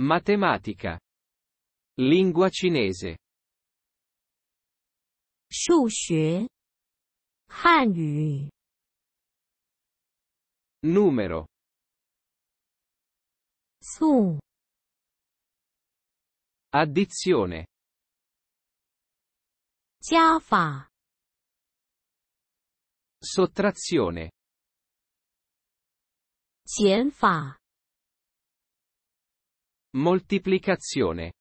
Matematica. Lingua cinese. Numero. 数 Addizione. Sottrazione. 减法，Moltiplicazione.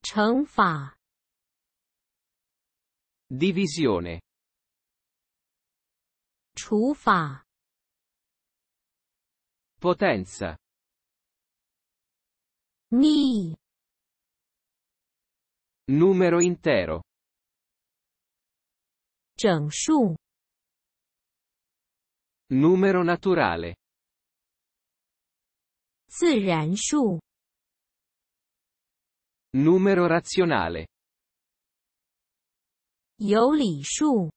乘法 Divisione. 除法 Potenza. ni Numero intero. 整数 Numero naturale. 自然数 numero razionale 有理数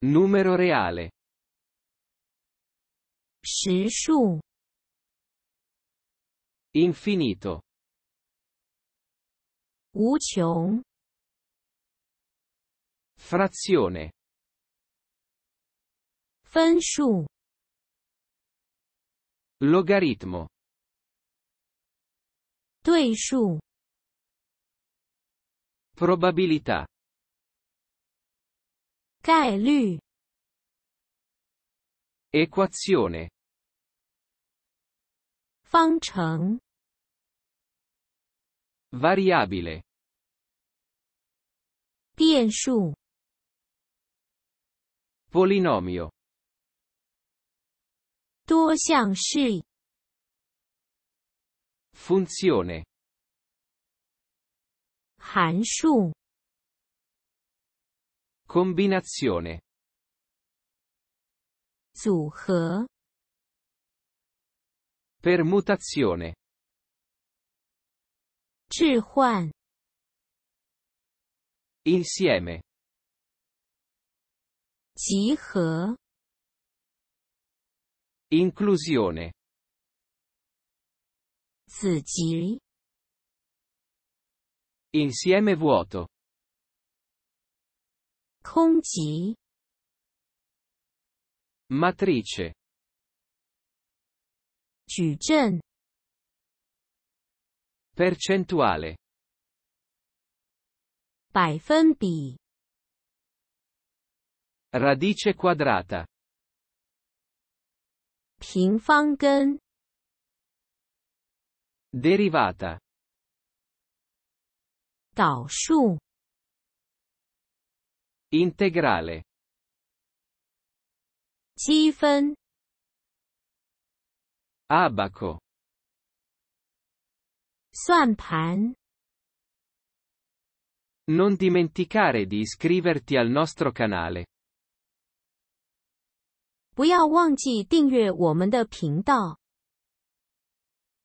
numero reale 实数 infinito 无穷 frazione 分数 Logaritmo. 对数 Probabilità. 概率 Equazione. 方程 Variabile. 变数 Polinomio. 多项式 funzione 函数 combinazione 组合 permutazione 置换 insieme 集合 Inclusione. Zi Insieme vuoto. Matrice. Percentuale. 矩阵。Percentuale. Radice quadrata. 平方根 derivata 导数 integrale 积分 abaco 算盘 Non dimenticare di iscriverti al nostro canale. 不要忘记订阅我们的频道。